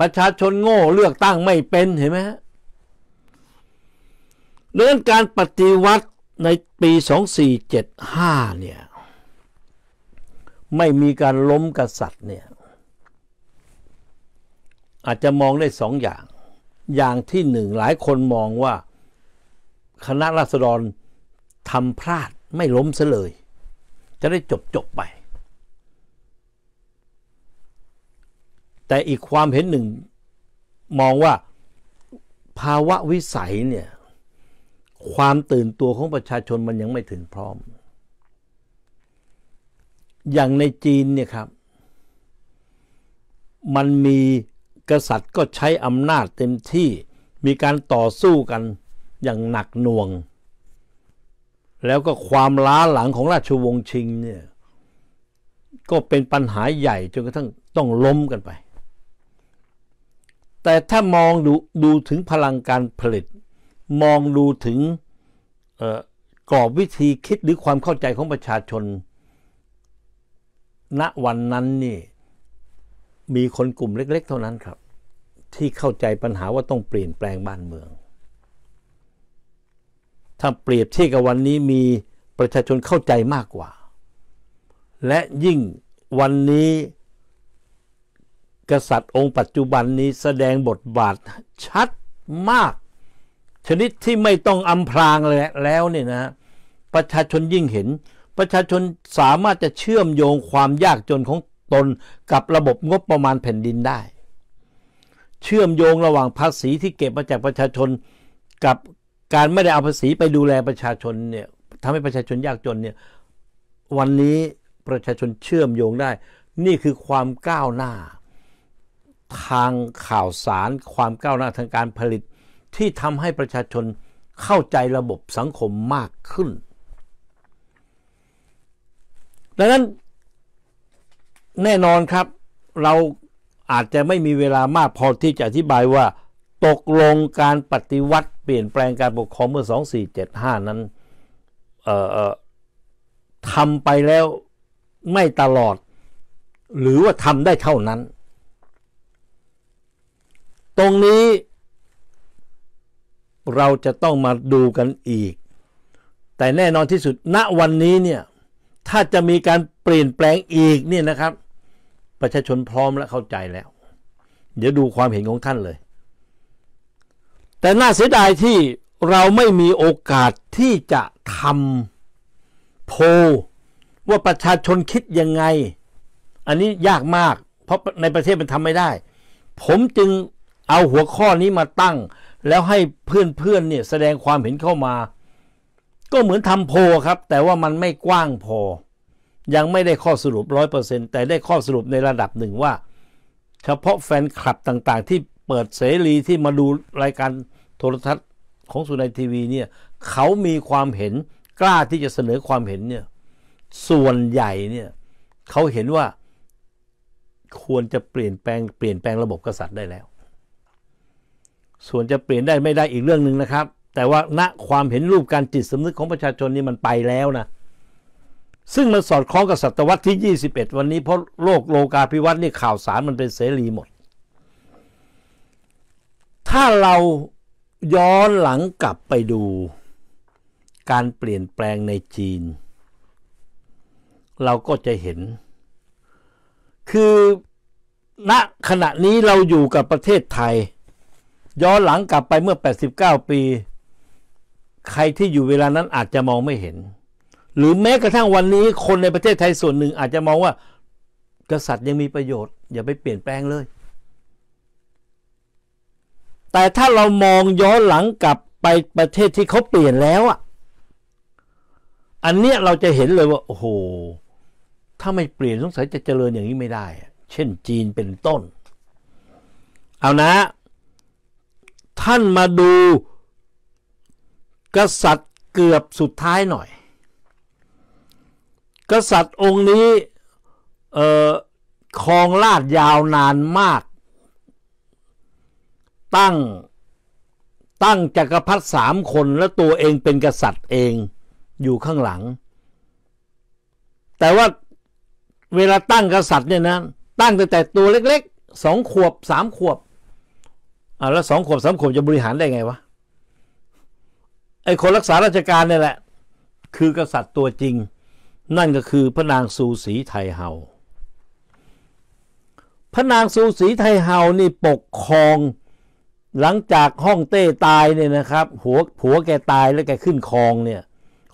ประชาชนโง่เลือกตั้งไม่เป็นเห็นไหมฮะเรื่องการปฏิวัติในปี 2475เนี่ยไม่มีการล้มกษัตริย์เนี่ย อาจจะมองได้สองอย่าง อย่างที่หนึ่งหลายคนมองว่าคณะราษฎรทำพลาดไม่ล้มซะเลย จะได้จบจบไป แต่อีกความเห็นหนึ่งมองว่าภาวะวิสัยเนี่ย ความตื่นตัวของประชาชนมันยังไม่ถึงพร้อมอย่างในจีนเนี่ยครับ มันมีกษัตริย์ก็ใช้อำนาจเต็มที่มีการต่อสู้กันอย่างหนักหน่วง แล้วก็ความล้าหลังของราชวงศ์ชิงเนี่ย ก็เป็นปัญหาใหญ่จนกระทั่งต้องล้มกันไป แต่ถ้ามองดูดูถึงพลังการผลิต มองดูถึงกรอบวิธีคิดหรือความเข้าใจของประชาชนณวันนั้นนี่มีคนกลุ่มเล็ก ๆ เท่านั้นครับ ที่เข้าใจปัญหาว่าต้องเปลี่ยนแปลงบ้านเมือง ถ้าเปรียบเทียบกับวันนี้มีประชาชนเข้าใจมากกว่า และยิ่งวันนี้ กษัตริย์องค์ปัจจุบันนี้แสดงบทบาทชัดมาก ชนิดที่ไม่ต้องอำพรางเลยแล้วเนี่ยนะประชาชนยิ่งเห็นประชาชนสามารถจะเชื่อมโยงความยากจนของตนกับระบบงบประมาณแผ่นดินได้ เชื่อมโยงระหว่างภาษีที่เก็บมาจากประชาชนกับการไม่ได้เอาภาษีไปดูแลประชาชนเนี่ยทำให้ประชาชนยากจนเนี่ยวันนี้ประชาชนเชื่อมโยงได้ นี่คือความก้าวหน้า ทางข่าวสาร ความก้าวหน้าทางการผลิต ที่ทำให้ประชาชนเข้าใจระบบสังคมมากขึ้นดังนั้นแน่นอนครับเราอาจจะไม่มีเวลามากพอที่จะอธิบายว่า ตกลงการปฏิวัติเปลี่ยนแปลงการปกครองเมื่อ 2475 นั้นทำไปแล้วไม่ตลอด หรือว่าทำได้เท่านั้น ตรงนี้เราจะต้องมาดูกันอีก แต่แน่นอนที่สุดณวันนี้เนี่ยถ้าจะมีการเปลี่ยนแปลงอีกเนี่ยนะครับ ประชาชนพร้อมและเข้าใจแล้ว เดี๋ยวดูความเห็นของท่านเลย แต่น่าเสียดายที่เราไม่มีโอกาสที่จะทำโพว่าประชาชนคิดยังไง อันนี้ยากมากเพราะในประเทศมันทำไม่ได้ ผมจึงเอาหัวข้อนี้มาตั้ง แล้วให้เพื่อนๆเนี่ยแสดงความเห็นเข้ามาก็เหมือนทำโพครับ แต่ว่ามันไม่กว้างพอ ยังไม่ได้ข้อสรุปร้อยเปอร์เซ็นต์แต่ได้ข้อสรุปในระดับหนึ่งว่า เฉพาะแฟนคลับต่างๆ ที่เปิดเสรีที่มาดูรายการโทรทัศน์ของสุนัยทีวีเนี่ยเขามีความเห็นกล้าที่จะเสนอความเห็นเนี่ย ส่วนใหญ่เนี่ยเขาเห็นว่าควรจะเปลี่ยนแปลงเปลี่ยนแปลงระบบกษัตริย์ได้แล้ว ส่วนจะเปลี่ยนได้ไม่ได้อีกเรื่องหนึ่งนะครับแต่ว่าณความเห็นรูปการจิตสำนึกของประชาชนนี่มันไปแล้วนะ ซึ่งมันสอดคล้องกับศตวรรษที่ 21 วันนี้เพราะโลกโลกาภิวัตน์นี่ข่าวสารมันเป็นเสรีหมด ถ้าเราย้อนหลังกลับไปดูการเปลี่ยนแปลงในจีน เราก็จะเห็น คือณขณะนี้เราอยู่กับประเทศไทย ย้อนหลังกลับไปเมื่อ 89 ปีใครที่อยู่เวลานั้นอาจจะมองไม่เห็น หรือแม้กระทั่งวันนี้ คนในประเทศไทยส่วนหนึ่ง อาจจะมองว่า กษัตริย์ยังมีประโยชน์ อย่าไปเปลี่ยนแปลงเลย แต่ถ้าเรามองย้อนหลังกลับไปประเทศที่เขาเปลี่ยนแล้วอ่ะ อันเนี้ยเราจะเห็นเลยว่าโอ้โหถ้าไม่เปลี่ยนสงสัยจะเจริญอย่างนี้ไม่ได้ เช่น จีนเป็นต้น เอานะ ท่านมาดูกษัตริย์เกือบสุดท้ายหน่อย กษัตริย์องค์นี้ครองราชยาวนานมากตั้งตั้งจักรพรรดิสามคนและตัวเองเป็นกษัตริย์เองอยู่ข้างหลัง แต่ว่าเวลาตั้งกษัตริย์เนี่ยนะตั้งแต่แต่ตัวเล็กๆสองขวบสามขวบอ่าแล้วสองขวบสามขวบจะบริหารได้ไงวะไอ้คนรักษาราชการเนี่ยแหละ คือกษัตริย์ตัวจริง นั่นก็คือพระนางสูสีไทยเฮาพระนางสูสีไทยเฮานี่ปกครองหลังจากห้องเต้ตายเนี่ยนะครับหัวผัวแกตายแล้วแกขึ้นครองเนี่ย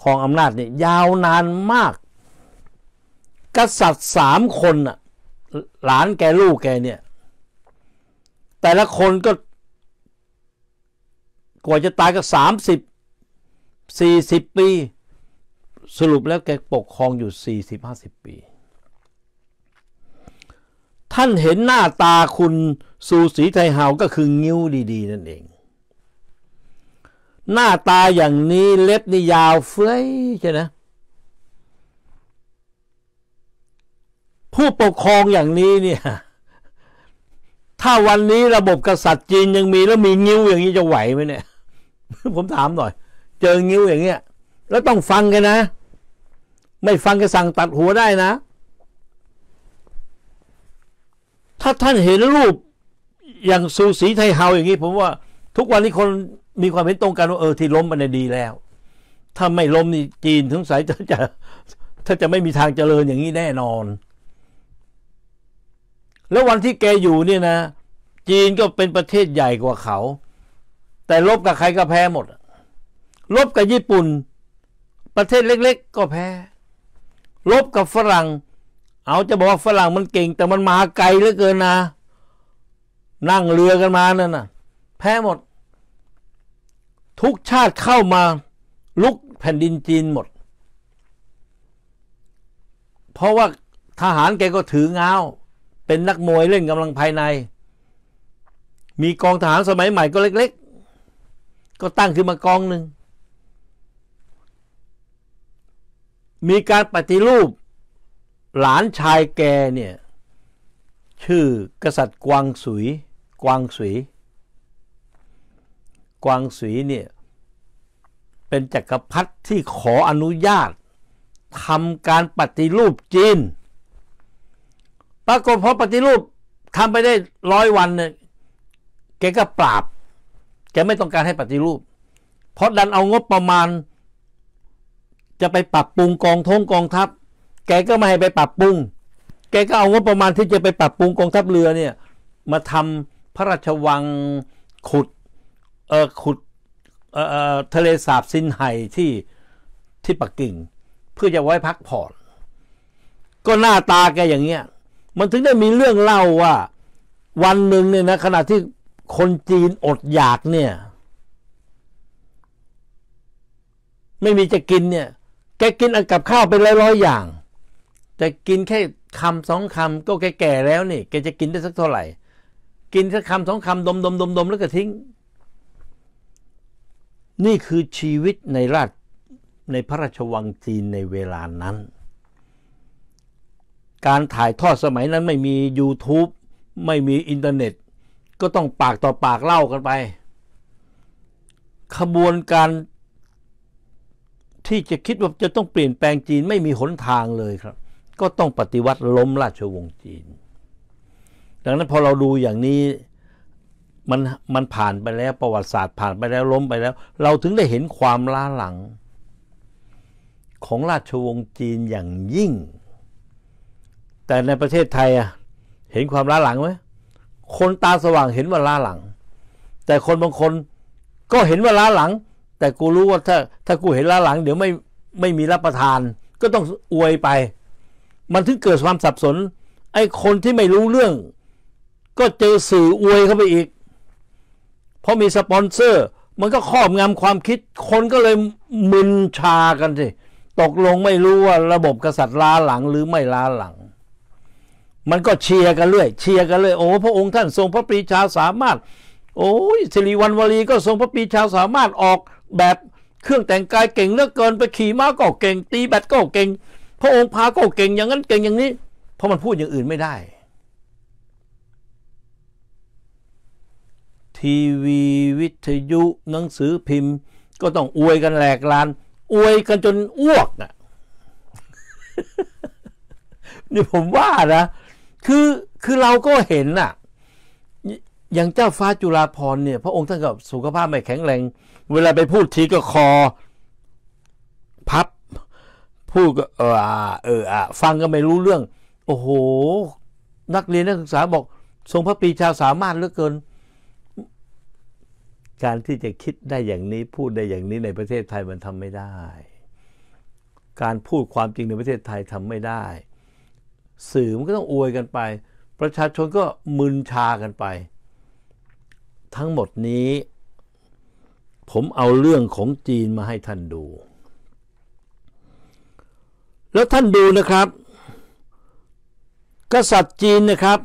ครองอำนาจเนี่ยยาวนานมาก กษัตริย์สามคนน่ะหลานแกลูกแกเนี่ยแต่ละคนก็กว่าจะตายก็สามสิบสสี่ิบปี สรุปแล้วแก ปกครองอยู่สสี่ิบห้าสิบปี ท่านเห็นหน้าตาคุณสูสีไทยเฮาก็คือ งิ้วดี ๆ นั่นเอง หน้าตาอย่างนี้เล็บ นี่ยาว เฟ้ยใช่ไหมผู้ปกครองอย่างนี้เนี่ย ถ้าวันนี้ระบบกษัตริย์จีนยังมีแล้วมี งิ้วอย่างนี้จะไหวไหมเนี่ย ผมถามหน่อยเจองิ้วอย่างเงี้ย แล้วต้องฟังกันนะ ไม่ฟังก็สั่งตัดหัวได้นะ ถ้าท่านเห็นรูป อย่างสูสีไทยเฮาอย่างนี้ ผมว่า ทุกวันนี้คนมีความเห็นตรงกันว่าเออที่ล้มมันดีแล้ว ถ้าไม่ล้มนี่จีนถึงสายจะจะถ้าจะไม่มีทางเจริญอย่างนี้แน่นอนแล้ววันที่แกอยู่เนี่ยนะ จีนก็เป็นประเทศใหญ่กว่าเขา แต่ลบกับใครก็แพ้หมดลบกับญี่ปุ่น ประเทศเล็ก ๆ ก็แพ้ลบกับฝรั่ง เอาจะบอกว่าฝรั่งมันเก่ง แต่มันมาไกลเหลือเกินนะ นั่งเรือกันมานั่นนะ่ะแพ้หมด ทุกชาติเข้ามาลุกแผ่นดินจีนหมด เพราะว่าทหารแกก็ถือเงาเป็นนักมวยเล่นกำลังภายใน มีกองทหารสมัยใหม่ก็เล็กๆ ก็ตั้งขึ้นมากองหนึ่งมีการปฏิรูปหลานชายแกเนี่ยชื่อกษัตริย์กวางสุยกวางสุยกวางสุยเนี่ยเป็นจกักรพรรดิที่ขออนุญาตทำการปฏิรูปจีน ปรากฏพอปฏิรูปทำไปได้ร้อยวันเนี่ยแกก็ปราบแกไม่ต้องการให้ปฏิรูปเพราะดันเอางบประมาณจะไปปรับปรุงกองทงกองทัพ แกก็ไม่ให้ไปปรับปรุง แกก็เอางบประมาณที่จะไปปรับปรุงกองทัพเรือเนี่ย มาทำพระราชวังขุดเออขุดเออทะเลสาบซินไห่ที่ที่ปักกิ่ง เพื่อจะไว้พักผ่อน ก็หน้าตาแกอย่างเงี้ยมันถึงได้มีเรื่องเล่าว่าวันหนึ่งเนี่ยนะขณะที่คนจีนอดอยากเนี่ย ไม่มีจะกินเนี่ยแกกินกับข้าวเป็นร้อยๆอย่าง แต่กินแค่คำสองคำก็แกแก่แล้วนี่ แกจะกินได้สักเท่าไหร่ กินสักคำสองคำดมดมดมดมแล้วก็ทิ้ง นี่คือชีวิตในราชในพระราชวังจีนในเวลานั้น การถ่ายทอดสมัยนั้นไม่มี YouTube ไม่มีอินเทอร์เน็ต ก็ต้องปากต่อปากเล่ากันไป ขบวนการที่จะคิดว่าจะต้องเปลี่ยนแปลงจีนไม่มีหนทางเลยครับ ก็ต้องปฏิวัติล้มราชวงศ์จีน ดังนั้นพอเราดูอย่างนี้ มันมันผ่านไปแล้วประวัติศาสตร์ผ่านไปแล้วล้มไปแล้ว เราถึงได้เห็นความล้าหลัง ของราชวงศ์จีนอย่างยิ่ง แต่ในประเทศไทยอ่ะเห็นความล้าหลังไหมคนตาสว่างเห็นว่าล้าหลัง แต่คนบางคนก็เห็นว่าล้าหลังแต่กูรู้ว่าถ้าถ้ากูเห็นล้าหลังเดี๋ยวไม่ไม่มีรับประทานก็ต้องอวยไป มันถึงเกิดความสับสนไอ้คนที่ไม่รู้เรื่องก็เจอสื่ออวยเข้าไปอีกเพราะมีสปอนเซอร์ มันก็ครอบงำความคิดคนก็เลยมึนชากันสิตกลงไม่รู้ว่าระบบกษัตริย์ล้าหลัง หรือไม่ล้าหลัง มันก็เชียร์กันเรื่อยเชียร์กันเลยโอ้ พระองค์ท่านทรงพระปรีชาสามารถ โอ้ยสิริวัณวลีก็ทรงพระปรีชาสามารถออกแบบเครื่องแต่งกายเก่งเลือกเกินไปขี่ม้าก็เก่ง ตีแบตก็เก่ง พระองค์พาก็เก่งอย่างนั้นเก่งอย่างนี้เพราะมันพูดอย่างอื่นไม่ได้ ทีวีวิทยุหนังสือพิมพ์ ก็ต้องอวยกันแหลกลาน อวยกันจนอ้วกอ่ะนี่ผมว่านะคือคือเราก็เห็นน่ะอย่างเจ้าฟ้าจุฬาภรณ์เนี่ยพระองค์ท่านกับสุขภาพไม่แข็งแรงเวลาไปพูดทีก็คอ พับพูดก็เออเอออฟังก็ไม่รู้เรื่องโอ้โหนักเรียนนักศึกษาบอก ทรงพระปีชาสามารถเหลือเกิน การที่จะคิดได้อย่างนี้ พูดได้อย่างนี้ในประเทศไทยมันทำไม่ได้ การพูดความจริงในประเทศไทยทำไม่ได้ สื่อมันก็ต้องอวยกันไป ประชาชนก็มึนชากันไป ทั้งหมดนี้ผมเอาเรื่องของจีนมาให้ท่านดู แล้วท่านดูนะครับ กษัตริย์จีนนะครับ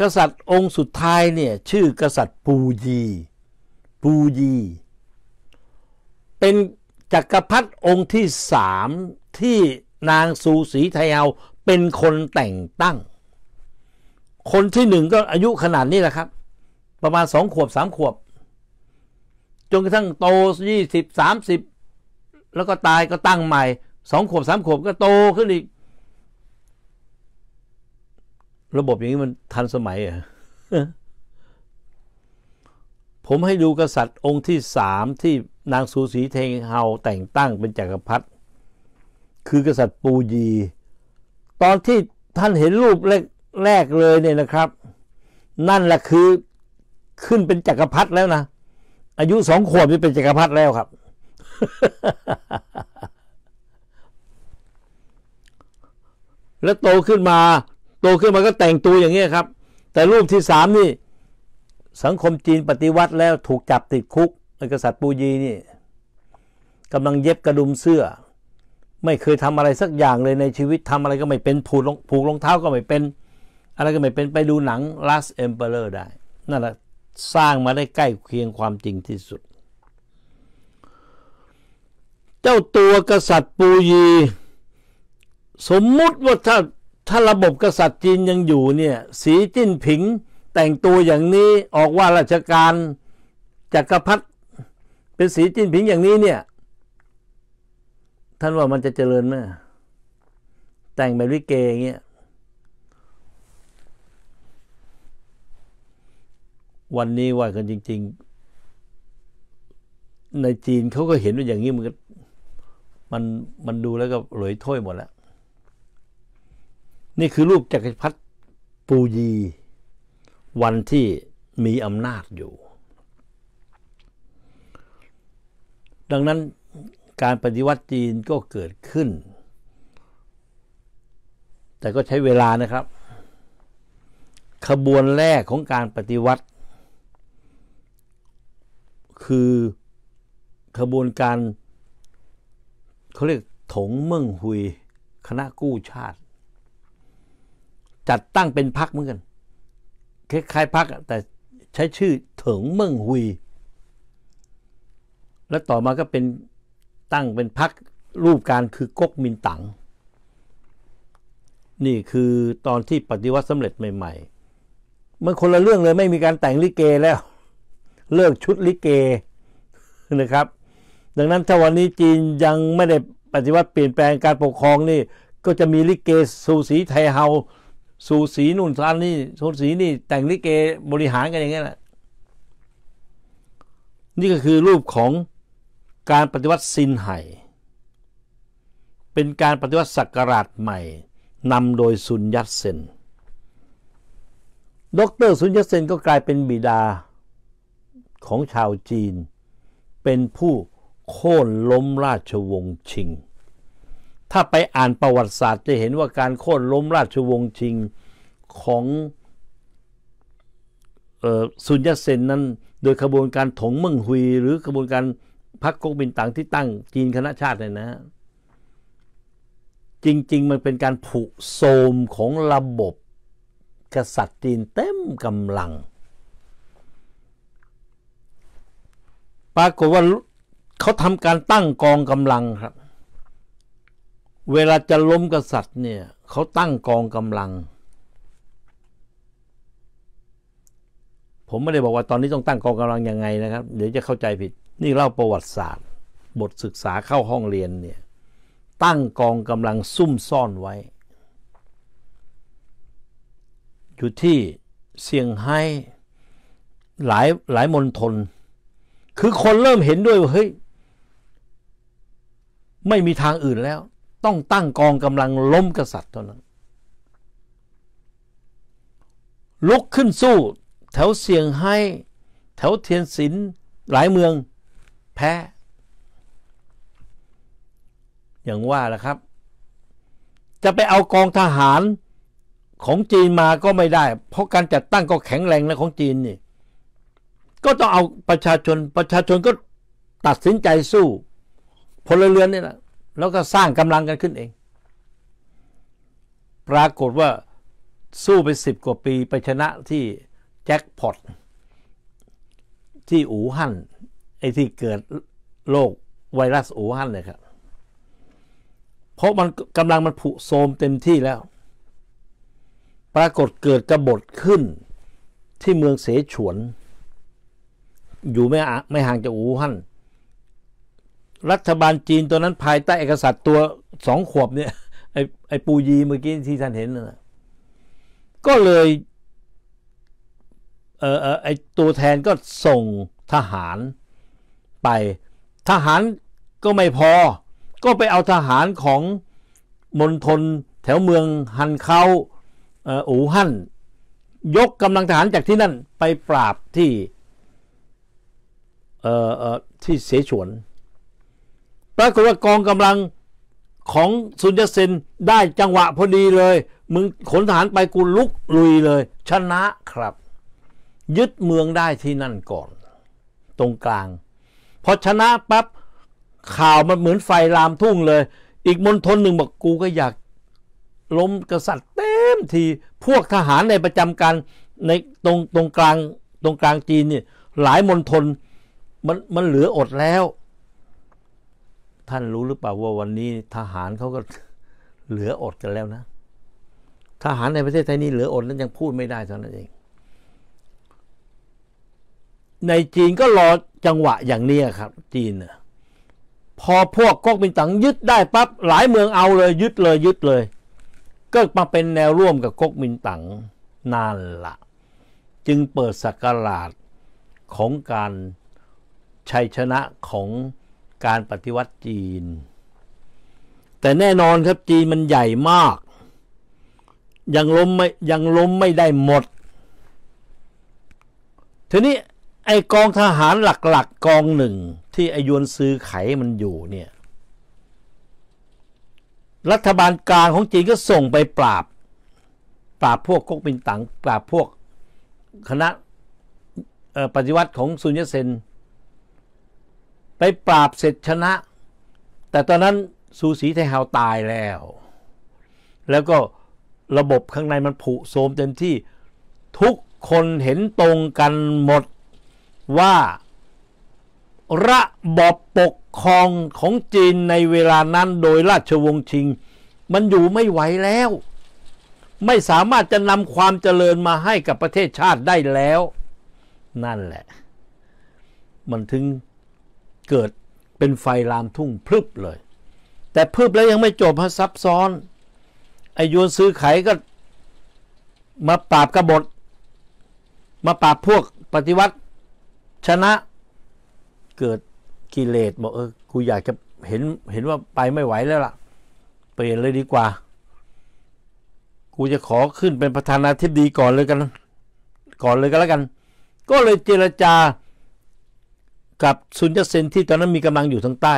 กษัตริย์องค์สุดท้ายเนี่ย ชื่อกษัตริย์ปูยีปูยี เป็นจักรพรรดิองค์ที่สามที่นางสูสีไทยเอาเป็นคนแต่งตั้ง คนที่หนึ่งก็อายุขนาดนี้แหละครับ ประมาณสองขวบสามขวบจนกระทั่งโตยี่สิบสามสิบแล้วก็ตายก็ตั้งใหม่ สองขวบสามขวบก็โตขึ้นอีก ระบบอย่างนี้มันทันสมัยอ่ะผมให้ดูกษัตริย์ องค์ที่สามที่นางสูสีเทงเฮาแต่งตั้งเป็นจกักรพรรดิคือกษัตริย์ปูยี ตอนที่ท่านเห็นรูปแรกเลยเนี่ยนะครับ นั่นแหละคือขึ้นเป็นจกักรพรรดิแล้วนะอายุสองขวบนี่เป็นจักรพรรดิแล้วครับ แล้วโตขึ้นมา โตขึ้นมาก็แต่งตัวอย่างเงี้ยครับ แต่รูปที่สามนี่ สังคมจีนปฏิวัติแล้วถูกจับติดคุกกษัตริย์ปูยีนี่กำลังเย็บกระดุมเสื้อ ไม่เคยทำอะไรสักอย่างเลยในชีวิตทำอะไรก็ไม่เป็นผูกรองผูกรองเท้าก็ไม่เป็น อะไรก็ไม่เป็นไปดูหนัง Last Emperor ได้นั่นแหละสร้างมาได้ใกล้เคียงความจริงที่สุด เจ้าตัวกษัตริย์ปูยี สมมุติว่าถ้าถ้าระบบกษัตริย์จีนยังอยู่เนี่ยสีจิ้นผิง แต่งตัวอย่างนี้ออกว่าราชการจักรพรรดิเป็นสีจิ้นผิงอย่างนี้เนี่ยท่านว่ามันจะเจริญไหมแต่งแบบลิเกอย่างเงี้ยวันนี้ว่ากันจริง ๆ ในจีนเขาก็เห็นว่าอย่างนี้มันมันมันดูแล้วก็หลยถ้วยหมดแล้ว นี่คือรูปจักรพรรดิปูยี วันที่มีอำนาจอยู่ ดังนั้นการปฏิวัติจีนก็เกิดขึ้น แต่ก็ใช้เวลานะครับ ขบวนแรกของการปฏิวัติคือขบวนการเขาเรียกถงเมืองหุย คณะกู้ชาติ จัดตั้งเป็นพักเหมือนกัน คล้ายๆพักแต่ใช้ชื่อถงเมืองหุย และต่อมาก็เป็นตั้งเป็นพักรูปการคือก๊กมินตังนี่คือตอนที่ปฏิวัติสำเร็จใหม่ๆมันคนละเรื่องเลยไม่มีการแต่งลิเกแล้วเลิกชุดลิเกนะครับ ดังนั้นถ้าวันนี้จีนยังไม่ได้ปฏิวัติเปลี่ยนแปลงการปกครองนี่ ก็จะมีลิเกสูสีไทเฮาสูสีนุ่นซานนี่สูสีนี่แต่งลิเกบริหารกันอย่างนี้แหละนี่ก็คือรูปของการปฏิวัติซินไห่เป็นการปฏิวัติศักราชใหม่นำโดยซุนยัตเซนดรซุนยัตเซนก็กลายเป็นบิดาของชาวจีนเป็นผู้โค่นล้มราชวงศ์ชิง ถ้าไปอ่านประวัติศาสตร์ จะเห็นว่าการโค่นล้มราชวงศ์ชิงของซุนยัตเซนนั้น โดยขบวนการถงเมืองหุยหรือขบวนการพรรคก๊กมินตั๋งที่ตั้งจีนคณะชาติเนี่ยนะ จริง ๆมันเป็นการผุโสมของระบบกษัตริย์จีนเต็มกำลังปรากฏว่าเขาทำการตั้งกองกำลังครับ เวลาจะล้มกษัตริย์เนี่ยเขาตั้งกองกำลัง ผมไม่ได้บอกว่าตอนนี้ต้องตั้งกองกำลัง ยังไงนะครับเดี๋ยวจะเข้าใจผิด นี่เล่าประวัติศาสตร์ บทศึกษาเข้าห้องเรียนเนี่ยตั้งกองกำลังซุ่มซ่อนไว้อยู่ที่เซี่ยงไฮ้หลายหลายมณฑลคือคนเริ่มเห็นด้วยว่า เฮ้ย ไม่มีทางอื่นแล้ว ต้องตั้งกองกำลังล้มกษัตริย์เท่านั้น ลุกขึ้นสู้ แถวเสียงให้ แถวเทียนศิลหลายเมืองแพ้ อย่างว่าแหละครับ จะไปเอากองทหารของจีนมาก็ไม่ได้ เพราะการจัดตั้งก็แข็งแรงนะของจีนนี่ก็ต้องเอาประชาชน ประชาชนก็ตัดสินใจสู้พลเรือนนี่แหละแล้วก็สร้างกำลังกันขึ้นเอง ปรากฏว่าสู้ไปสิบกว่าปี ไปชนะที่แจ็คพอตที่อู่ฮั่นไอ้ที่เกิดโรคไวรัสอู่ฮั่นเลยครับเพราะมันกำลังมันผุโทมเต็มที่แล้ว ปรากฏเกิดกระบฏขึ้นที่เมืองเสฉวนอยู่ไม่ไม่ห่างจากอู่ฮั่น รัฐบาลจีนตัวนั้น ภายใต้เอกษัตริย์ตัวสองขวบเนี่ยไอไอปูยีเมื่อกี้ที่ท่านเห็นนะก็เลยเออเออไอตัวแทนก็ส่งทหารไปทหารก็ไม่พอก็ไปเอาทหารของมณฑลแถวเมืองฮันเขาอู่ฮั่นยกกำลังทหารจากที่นั่น ไปปราบที่เออ่ที่เสฉวน ปรากฏว่ากองกำลังของซุนยัตเซนได้จังหวะพอดีเลยมึงขนทหารไปกูลุกลุยเลย ชนะครับ ยึดเมืองได้ที่นั่นก่อน ตรงกลางพอชนะปับ๊บข่าวมันเหมือนไฟลามทุ่งเลย อีกมณฑลหนึ่งบอกกูก็อยากล้มกษัตริย์เต็มทีพวกทหารในประจำการในตรงตรงกลาง ตรงกลางจีนเนี่ยหลายมณฑลมันมันเหลืออดแล้ว ท่านรู้หรือเปล่าว่าวันนี้ทหารเขาก็เหลืออดกันแล้วนะ ทหารในประเทศไทยนี่เหลืออดนั้นยังพูดไม่ได้เท่านั้นเอง ในจีนก็รอจังหวะอย่างนี้ครับ จีน พอพวกก๊กมินตั๋งยึดได้ปั๊บหลายเมืองเอาเลยยึดเลย ยึดเลย ก็มาเป็นแนวร่วมกับก๊กมินตั๋งนานละ จึงเปิดสักราชของการชัยชนะของการปฏิวัติจีน แต่แน่นอนครับจีนมันใหญ่มาก ยังล้มไม่ยังล้มไม่ได้หมด ทีนี้ไอกองทหารหลักๆกกองหนึ่งที่ไอยวนซื้อไขมันอยู่เนี่ย รัฐบาลกลางของจีนก็ส่งไปปราบ ปราบพวกก๊กมินตั๋ง ปราบพวกคณะปฏิวัติของซุนยเซนไปปราบเสร็จชนะ แต่ตอนนั้นซูสีไทเฮาตายแล้ว แล้วก็ระบบข้างในมันผุโสมเต็มที่ ทุกคนเห็นตรงกันหมดว่า ระบอบปกครองของจีนในเวลานั้นโดยราชวงศ์ชิง มันอยู่ไม่ไหวแล้ว ไม่สามารถจะนำความเจริญมาให้กับประเทศชาติได้แล้ว นั่นแหละ มันถึงเกิดเป็นไฟลามทุ่งพลึบเลย แต่พลึบแล้วยังไม่จบฮะซับซ้อนไอ้ยวนซื้อไขก็มาปราบกบฏ มาปราบพวกปฏิวัติชนะเกิดกิเลสบอกเออกูอยากจะเห็นเห็นว่าไปไม่ไหวแล้วล่ะเปลี่ยนเลยดีกว่ากูจะขอขึ้นเป็นประธานาธิบดีก่อนเลยกัน ก่อนเลยก็แล้วกัน ก็เลยเจรจากับซุนยัตเซนที่ตอนนั้นมีกำลังอยู่ทางใต้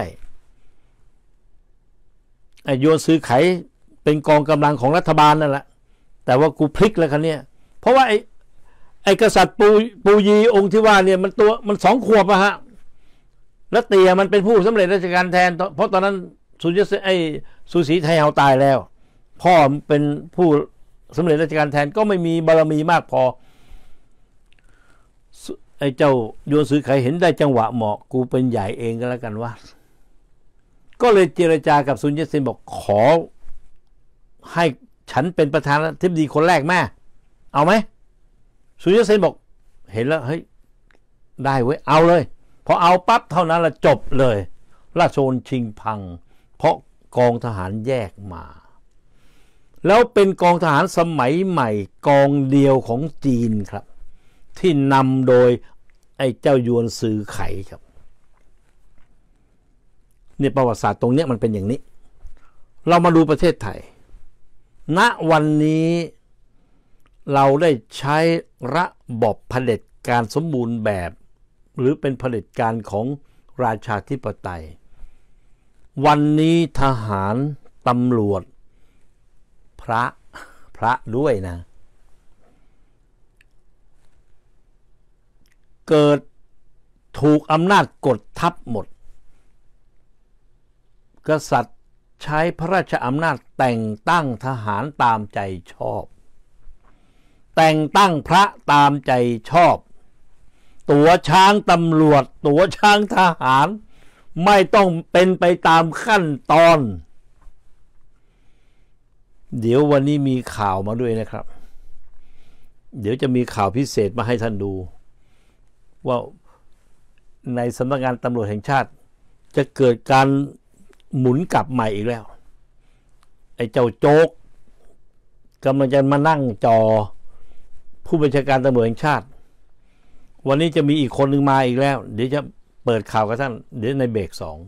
โยนซื้อไขเป็นกองกำลังของรัฐบาลนั่นแหละแต่ว่ากูพลิกแล้วคันเนี้ยเพราะว่าไอ้ไอ้กษัตริย์ปูปูยีองค์ที่ว่าเนี่ยมันตัวมันสองขวบอะฮะแล้วเตียมันเป็นผู้สำเร็จราชการแทน เพราะตอนนั้นสุนยศไอ้สุสีไทยเฮาตายแล้วพ่อเป็นผู้สำเร็จราชการแทนก็ไม่มีบารมีมากพอไอ้เจ้าโยสือไขเห็นได้จังหวะเหมาะกูเป็นใหญ่เองก็แล้วกันว่าก็เลยเจรจากับซุนัตเซนบอกขอ ให้ฉันเป็นประธานทิบดีคนแรกแม่เอาไหมซุนัตเซนบอก เห็นแล้วเฮ้ยได้เว้ยเอาเลยพอเอาปั๊บเท่านั้นละจบเลย ราชโอนชิงพัง เพราะกองทหารแยกมา แล้วเป็นกองทหารสมัยใหม่กองเดียวของจีนครับที่นำโดย ไอ้เจ้า ยวนซื้อไขครับเนี่ยประวัติศาสตร์ตรงนี้มันเป็นอย่างนี้ เรามาดูประเทศไทย ณวันนี้เราได้ใช้ระบบบเผด็จ การสมบูรณ์แบบ หรือเป็นเผด็จ การ ของราชาธิปไตย วันนี้ทหาร ตำรวจ พระพระด้วยนะเกิดถูกอำนาจกดทับหมด กษัตริย์ใช้พระราชอำนาจแต่งตั้งทหารตามใจชอบ แต่งตั้งพระตามใจชอบ ตัวช้างตำรวจ ตัวช้างทหาร ไม่ต้องเป็นไปตามขั้นตอน เดี๋ยววันนี้มีข่าวมาด้วยนะครับ เดี๋ยวจะมีข่าวพิเศษมาให้ท่านดูว่าในสำนักงานตำรวจแห่งชาติ จะเกิดการหมุนกลับใหม่อีกแล้ว ไอ้เจ้าโจ๊กกำลังจะมานั่งจอผู้บัญชาการตำรวจแห่งชาติ วันนี้จะมีอีกคนหนึ่งมาอีกแล้ว เดี๋ยวจะเปิดข่าวกับท่าน เดี๋ยวในเบรกสอง